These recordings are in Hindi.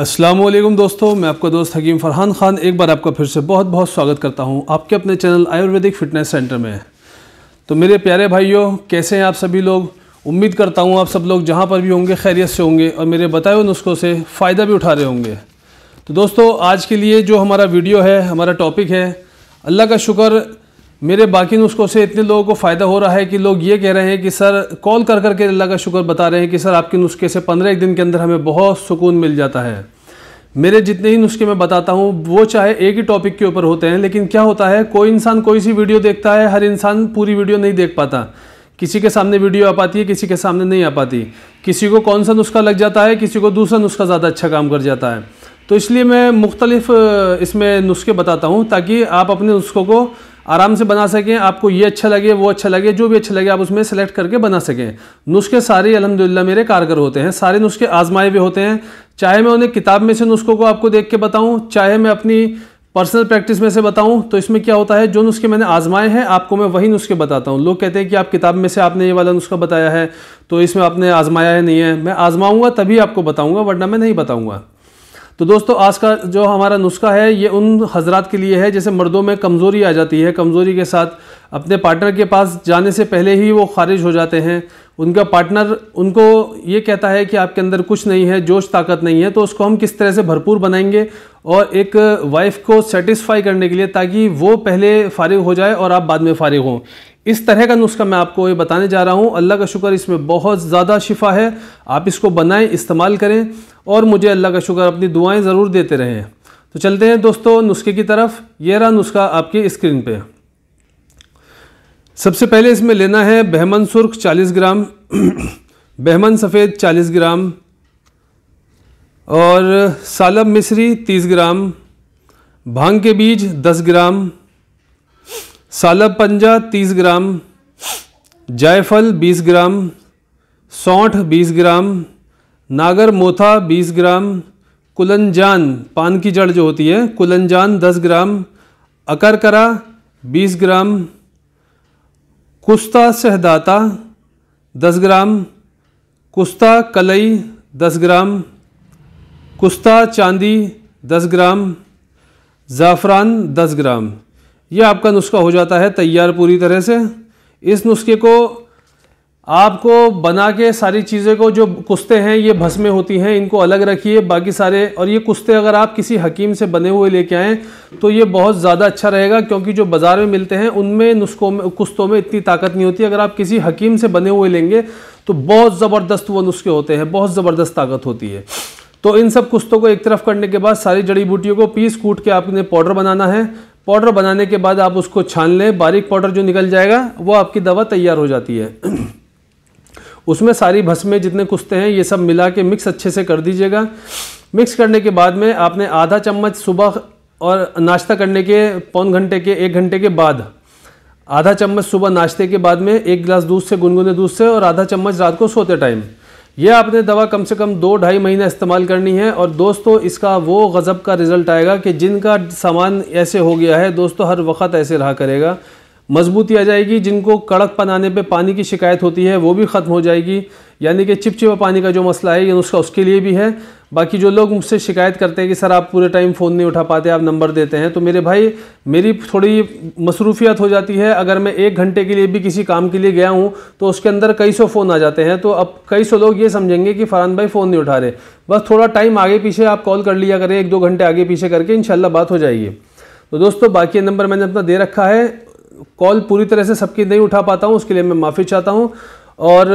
अस्सलाम वालेकुम दोस्तों मैं आपका दोस्त हकीम फरहान ख़ान एक बार आपका फिर से बहुत बहुत स्वागत करता हूं आपके अपने चैनल आयुर्वेदिक फिटनेस सेंटर में तो मेरे प्यारे भाइयों कैसे हैं आप सभी लोग उम्मीद करता हूं आप सब लोग जहां पर भी होंगे खैरियत से होंगे और मेरे बताए हुए नुस्खों से फ़ायदा भी उठा रहे होंगे तो दोस्तों आज के लिए जो हमारा वीडियो है हमारा टॉपिक है अल्लाह का शुक्र मेरे बाकी नुस्खों से इतने लोगों को फ़ायदा हो रहा है कि लोग ये कह रहे हैं कि सर कॉल कर कर के अल्लाह का शुक्र बता रहे हैं कि सर आपके नुस्खे से पंद्रह एक दिन के अंदर हमें बहुत सुकून मिल जाता है मेरे जितने ही नुस्खे मैं बताता हूँ वो चाहे एक ही टॉपिक के ऊपर होते हैं लेकिन क्या होता है कोई इंसान कोई सी वीडियो देखता है हर इंसान पूरी वीडियो नहीं देख पाता किसी के सामने वीडियो आ पाती है किसी के सामने नहीं आ पाती किसी को कौन सा नुस्खा लग जाता है किसी को दूसरा नुस्खा ज़्यादा अच्छा काम कर जाता है तो इसलिए मैं मुख्तलिफ़ इसमें नुस्खे बताता हूँ ताकि आप अपने नुस्खों को आराम से बना सकें आपको ये अच्छा लगे वो अच्छा लगे जो भी अच्छा लगे आप उसमें सेलेक्ट करके बना सकें नुस्खे सारे अलहमदिल्ला मेरे कारगर होते हैं सारे नुस्खे आजमाए हुए होते हैं चाहे मैं उन्हें किताब में से नुस्खों को आपको देख के बताऊँ चाहे मैं अपनी पर्सनल प्रैक्टिस में से बताऊं तो इसमें क्या होता है जो नुस्खे मैंने आजमाए हैं आपको मैं वही नुस्खे बताता हूं लोग कहते हैं कि आप किताब में से आपने ये वाला नुस्खा बताया है तो इसमें आपने आजमाया है नहीं है मैं आजमाऊंगा तभी आपको बताऊंगा वरना मैं नहीं बताऊंगा तो दोस्तों आज का जो हमारा नुस्खा है ये उन हजरात के लिए है जैसे मर्दों में कमज़ोरी आ जाती है कमज़ोरी के साथ अपने पार्टनर के पास जाने से पहले ही वो खारिज हो जाते हैं उनका पार्टनर उनको ये कहता है कि आपके अंदर कुछ नहीं है जोश ताकत नहीं है तो उसको हम किस तरह से भरपूर बनाएंगे और एक वाइफ को सेटिस्फाई करने के लिए ताकि वो पहले फारिग हो जाए और आप बाद में फारिग हों इस तरह का नुस्खा मैं आपको ये बताने जा रहा हूँ अल्लाह का शुक्र इसमें बहुत ज़्यादा शिफा है आप इसको बनाएं इस्तेमाल करें और मुझे अल्लाह का शुक्र अपनी दुआएं ज़रूर देते रहें तो चलते हैं दोस्तों नुस्खे की तरफ ये रहा नुस्खा आपकी स्क्रीन पे सबसे पहले इसमें लेना है बहमन सुर्ख चालीस ग्राम बहमन सफ़ेद चालीस ग्राम और सालब मिश्री तीस ग्राम भांग के बीज दस ग्राम पंजा तीस ग्राम जायफल बीस ग्राम सौठ बीस ग्राम नागर मोथा बीस ग्राम कुलंजान पान की जड़ जो होती है कुलंजान दस ग्राम अकरकरा बीस ग्राम कुस्ता सहदाता दस ग्राम कुस्ता कलई दस ग्राम कुस्ता चांदी दस ग्राम ज़ाफ़रान दस ग्राम यह आपका नुस्खा हो जाता है तैयार पूरी तरह से इस नुस्खे को आपको बना के सारी चीज़ें को जो कुस्ते हैं ये भस्में होती हैं इनको अलग रखिए बाकी सारे और ये कुस्ते अगर आप किसी हकीम से बने हुए लेके आएँ तो ये बहुत ज़्यादा अच्छा रहेगा क्योंकि जो बाज़ार में मिलते हैं उनमें नुस्खों में कुस्तों में इतनी ताकत नहीं होती अगर आप किसी हकीम से बने हुए लेंगे तो बहुत ज़बरदस्त वो नुस्खे होते हैं बहुत ज़बरदस्त ताकत होती है तो इन सब कुस्तों को एक तरफ करने के बाद सारी जड़ी बूटियों को पीस कूट के आपने पाउडर बनाना है पाउडर बनाने के बाद आप उसको छान लें बारीक पाउडर जो निकल जाएगा वो आपकी दवा तैयार हो जाती है उसमें सारी भस्में जितने कुश्ते हैं ये सब मिला के मिक्स अच्छे से कर दीजिएगा मिक्स करने के बाद में आपने आधा चम्मच सुबह और नाश्ता करने के पौन घंटे के एक घंटे के बाद आधा चम्मच सुबह नाश्ते के बाद में एक गिलास दूध से गुनगुने दूध से और आधा चम्मच रात को सोते टाइम ये आपने दवा कम से कम दो ढाई महीना इस्तेमाल करनी है और दोस्तों इसका वो गज़ब का रिज़ल्ट आएगा कि जिनका सामान ऐसे हो गया है दोस्तों हर वक्त ऐसे रहा करेगा मजबूती आ जाएगी जिनको कड़क पनाने पे पानी की शिकायत होती है वो भी ख़त्म हो जाएगी यानी कि चिपचिपा पानी का जो मसला है ये नुस्खा उसके लिए भी है बाकी जो लोग मुझसे शिकायत करते हैं कि सर आप पूरे टाइम फ़ोन नहीं उठा पाते आप नंबर देते हैं तो मेरे भाई मेरी थोड़ी मसरूफियत हो जाती है अगर मैं एक घंटे के लिए भी किसी काम के लिए गया हूँ तो उसके अंदर कई सौ फ़ोन आ जाते हैं तो अब कई सौ लोग ये समझेंगे कि फ़रहान भाई फ़ोन नहीं उठा रहे बस थोड़ा टाइम आगे पीछे आप कॉल कर लिया करें एक दो घंटे आगे पीछे करके इन बात हो जाएगी तो दोस्तों बाकी नंबर मैंने अपना दे रखा है कॉल पूरी तरह से सबकी नहीं उठा पाता हूँ उसके लिए मैं माफ़ी चाहता हूँ और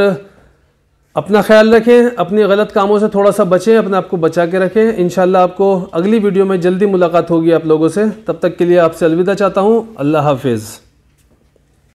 अपना ख्याल रखें अपने गलत कामों से थोड़ा सा बचें अपने आप को बचा के रखें इन आपको अगली वीडियो में जल्दी मुलाकात होगी आप लोगों से तब तक के लिए आपसे अलविदा चाहता हूँ अल्लाह हाफिज़